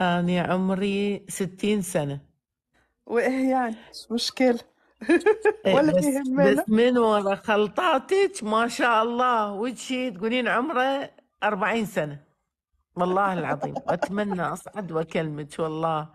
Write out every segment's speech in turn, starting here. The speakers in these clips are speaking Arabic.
أنا آه، عمري ستين سنة وإيه يعني مش مشكلة إيه، ولا بس بس من ورا خلطاتك ما شاء الله وجهي تقولين عمره أربعين سنة والله العظيم أتمنى أصعد وأكلمك والله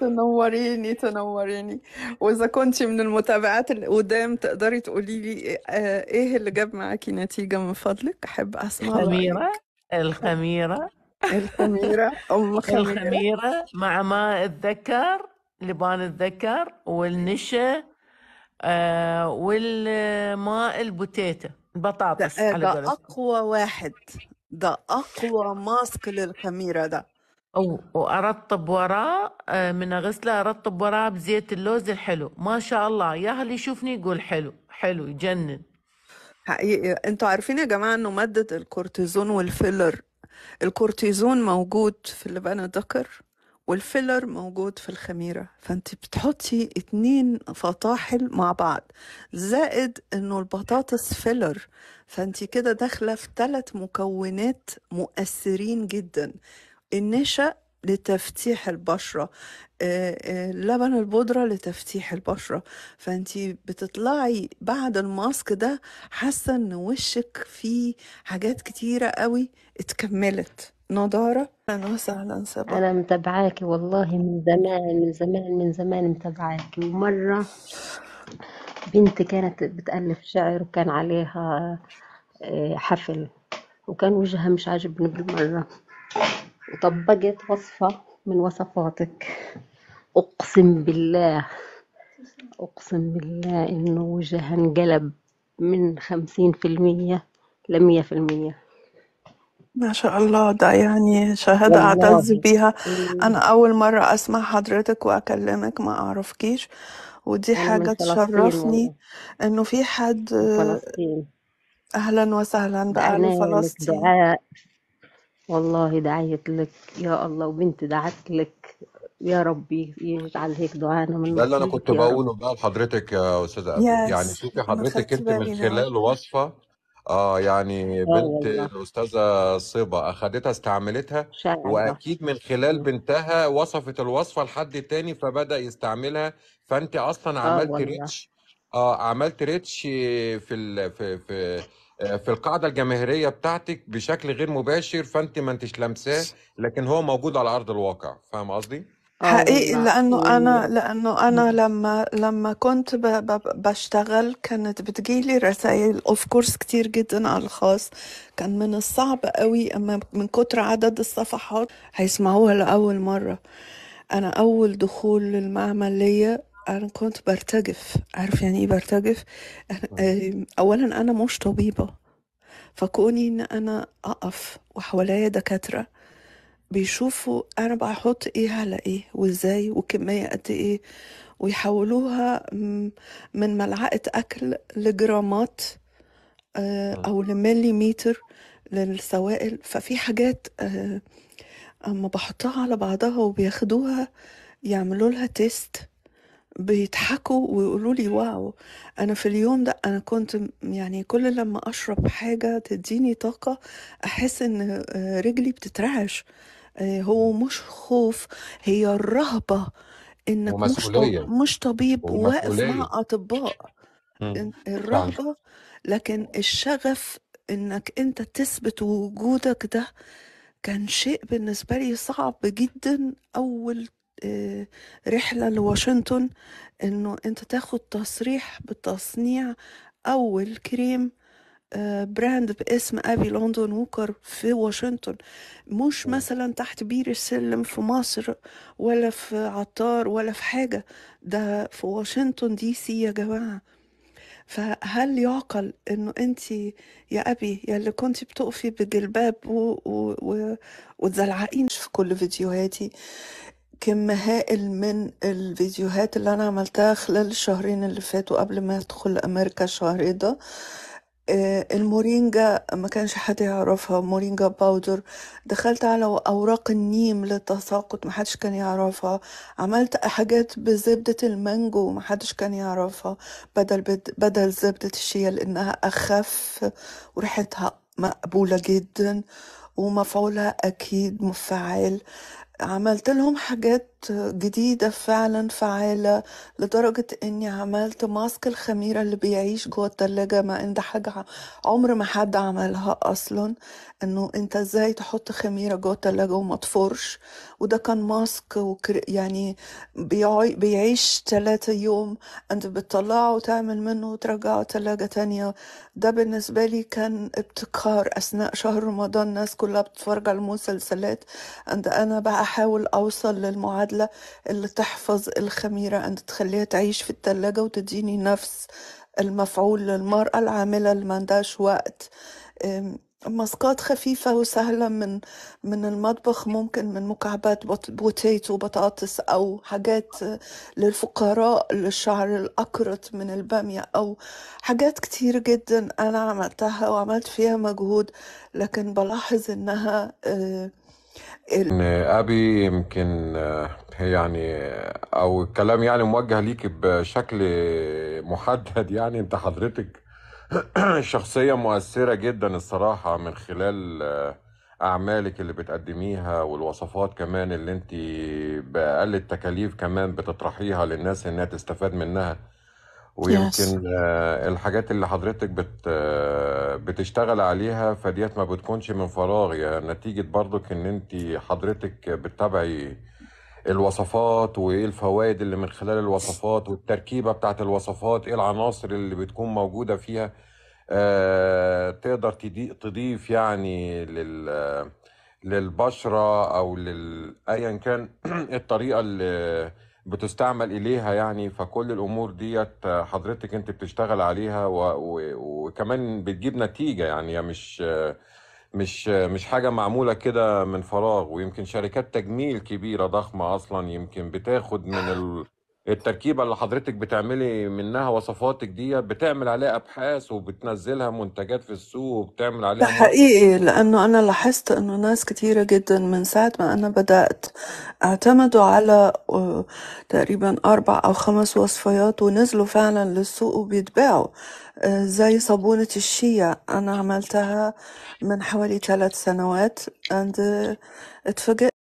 تنوريني تنوريني وإذا كنت من المتابعات القدام تقدري تقولي لي آه، إيه اللي جاب معاكي نتيجة من فضلك أحب أسمع الخميرة الخميرة الخميرة أم خميرة الخميرة مع ماء الذكر لبان الذكر والنشا آه والماء البوتيتا البطاطس ده, آه، على ده أقوى واحد ده أقوى ماسك للخميرة ده أو وارطب وراه آه، من اغسله ارطب وراه بزيت اللوز الحلو ما شاء الله يا اللي يشوفني يقول حلو حلو يجنن حقيقي انتوا عارفين يا جماعه انه ماده الكورتيزون والفيلر الكورتيزون موجود في اللي الذكر ذكر والفيلر موجود في الخميرة فانت بتحطي اتنين فطاحل مع بعض زائد انه البطاطس فيلر فانت كده داخلة في ثلاث مكونات مؤثرين جدا النشا لتفتيح البشرة آه، آه، لبن البودرة لتفتيح البشرة فانتي بتطلعي بعد الماسك ده حاسة ان وشك فيه حاجات كتيرة قوي اتكملت نضارة اهلا وسهلا سبا أنا متابعاكي والله من زمان من زمان من زمان متابعاكي ومرة بنتي كانت بتألف شعر وكان عليها آه، حفل وكان وجهها مش عاجبني بالمرة وطبقت وصفة من وصفاتك أقسم بالله أقسم بالله إنه وجهها انقلب من خمسين في المية لمية في المية ما شاء الله ده يعني شهادة أعتز بيها أنا أول مرة أسمع حضرتك وأكلمك ما أعرفكيش ودي حاجة تشرفني إنه في حد فلسطين أهلا وسهلا بأهل فلسطين دعاء والله دعيت لك يا الله وبنت دعت لك يا ربي يجعل هيك دعانا من ده اللي انا كنت بقوله بقى لحضرتك يا استاذه امل يعني شوفي حضرتك انت من خلال وصفه اه يعني آه، بنت الاستاذه صبا اخدتها استعملتها واكيد من خلال بنتها وصفت الوصفه لحد تاني فبدا يستعملها فانت اصلا آه، عملت ريتش اه عملت ريتش في في في آه، في القاعده الجماهيريه بتاعتك بشكل غير مباشر فانت ما انتش لامساه لكن هو موجود على ارض الواقع فاهم قصدي حقيقي لانه انا لانه انا لما لما كنت بشتغل كانت بتجيلي رسائل اوف كورس كتير جدا على الخاص كان من الصعب قوي اما من كتر عدد الصفحات هيسمعوها لاول مره انا اول دخول للمعمل ليا انا كنت برتجف عارف يعني ايه برتجف طيب. اولا انا مش طبيبة فكوني ان انا اقف وحواليا دكاترة بيشوفوا انا بحط ايه على ايه وازاي وكمية قد ايه ويحولوها من ملعقة اكل لجرامات آه، طيب. او لمليمتر للسوائل ففي حاجات آه، اما بحطها على بعضها وبياخدوها يعملوا لها تيست بيضحكوا ويقولوا لي واو انا في اليوم ده انا كنت يعني كل لما اشرب حاجه تديني طاقه احس ان آه، رجلي بتترعش آه، هو مش خوف هي الرهبه انك مش ومسؤولية مش طبيب واقف مع اطباء الرهبه لكن الشغف انك انت تثبت وجودك ده كان شيء بالنسبه لي صعب جدا اول آه، رحلة لواشنطن انه انت تاخد تصريح بتصنيع اول كريم آه، براند باسم ابي لندن ووكر في واشنطن مش مثلا تحت بير السلم في مصر ولا في عطار ولا في حاجه ده في واشنطن دي سي يا جماعه فهل يعقل انه انت يا ابي يا اللي كنت بتقفي بجلباب وتزلعقين في كل فيديوهاتي كم هائل من الفيديوهات اللي أنا عملتها خلال الشهرين اللي فاتوا قبل ما أدخل أمريكا الشهر ده آه، المورينجا ما كانش حد يعرفها مورينجا باودر دخلت على اوراق النيم للتساقط ما حدش كان يعرفها عملت حاجات بزبدة المانجو ما حدش كان يعرفها بدل بدل زبدة الشيا لانها اخف وريحتها مقبولة جدا ومفعولها اكيد مفعل عملت لهم حاجات جديدة فعلا فعالة لدرجة اني عملت ماسك الخميرة اللي بيعيش جوه التلاجة ما ان ده حاجة عمر ما حد عملها اصلا انه انت ازاي تحط خميرة جوه التلاجة وما تفرش وده كان ماسك وكر... يعني بيعي... بيعيش تلاتة يوم انت بتطلعه وتعمل منه وترجعه تلاجة تانية ده بالنسبة لي كان ابتكار اثناء شهر رمضان الناس كلها بتتفرج على المسلسلات انت انا بقى أحاول أوصل للمعادلة اللي تحفظ الخميرة أن تخليها تعيش في التلاجة وتديني نفس المفعول للمرأة العاملة اللي ما عندهاش وقت مسقات خفيفة وسهلة من من المطبخ ممكن من مكعبات بوتيت وبطاطس أو حاجات للفقراء للشعر الأكرت من البامية أو حاجات كتير جدا أنا عملتها وعملت فيها مجهود لكن بلاحظ إنها آه ال... ابي يمكن آه، يعني او الكلام يعني موجه ليك بشكل محدد يعني انت حضرتك شخصيه مؤثره جدا الصراحه من خلال آه، اعمالك اللي بتقدميها والوصفات كمان اللي انت باقل التكاليف كمان بتطرحيها للناس انها تستفاد منها ويمكن yes. آه، الحاجات اللي حضرتك بت آه، بتشتغل عليها فديت ما بتكونش من فراغ يعني نتيجه برضك ان انت حضرتك بتتابعي الوصفات وايه الفوائد اللي من خلال الوصفات والتركيبه بتاعت الوصفات ايه العناصر اللي بتكون موجوده فيها آه، تقدر تضيف يعني لل للبشره او لل ايا كان الطريقه اللي بتستعمل اليها يعني فكل الامور ديت حضرتك انت بتشتغل عليها وكمان بتجيب نتيجه يعني مش مش مش حاجه معموله كده من فراغ ويمكن شركات تجميل كبيره ضخمه اصلا يمكن بتاخد من ال التركيبه اللي حضرتك بتعملي منها وصفاتك دي بتعمل عليها ابحاث وبتنزلها منتجات في السوق وبتعمل عليها ده حقيقي لانه انا لاحظت انه ناس كتيره جدا من ساعه ما انا بدات اعتمدوا على آه، تقريبا اربع او خمس وصفيات ونزلوا فعلا للسوق وبيتباعوا آه، زي صابونة الشيا أنا عملتها من حوالي ثلاث سنوات and آه، اتفاجئت